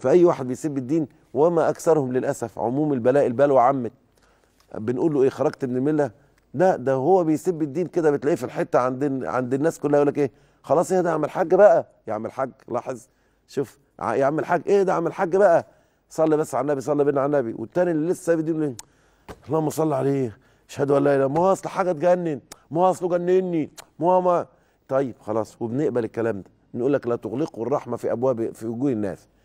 فأي واحد بيسب الدين وما أكثرهم للأسف عموم البلاء البلوى عمت بنقول له إيه خرجت من الملة لا ده هو بيسب الدين كده بتلاقيه في الحتة عند عند الناس كلها يقول لك إيه خلاص ايه ده عم الحاج بقى يا عم الحاج لاحظ شوف يا عم الحاج ايه ده عم الحاج بقى صلي بس على النبي صلي بينا على النبي والتاني اللي لسه سايب الدين إيه، اللهم صل عليه اشهد ان لا اله ما اصل حاجه تجنن ما اصله جنني ما ما طيب خلاص وبنقبل الكلام ده نقول لك لا تغلقوا الرحمه في ابواب في وجوه الناس